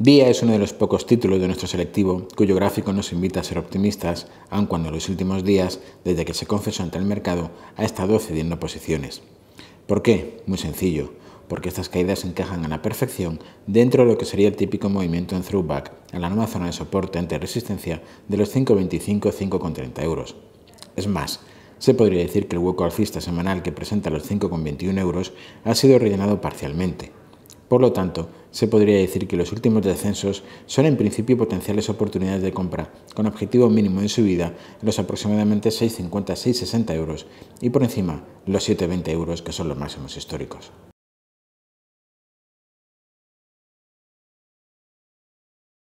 Día es uno de los pocos títulos de nuestro selectivo cuyo gráfico nos invita a ser optimistas, aun cuando en los últimos días, desde que se confesó ante el mercado, ha estado cediendo posiciones. ¿Por qué? Muy sencillo, porque estas caídas encajan a la perfección dentro de lo que sería el típico movimiento en throwback en la nueva zona de soporte ante resistencia de los 5,25-5,30 euros. Es más, se podría decir que el hueco alcista semanal que presenta los 5,21 euros ha sido rellenado parcialmente. Por lo tanto, se podría decir que los últimos descensos son en principio potenciales oportunidades de compra, con objetivo mínimo en subida en los aproximadamente 6,50-6,60 euros y por encima los 7,20 euros que son los máximos históricos.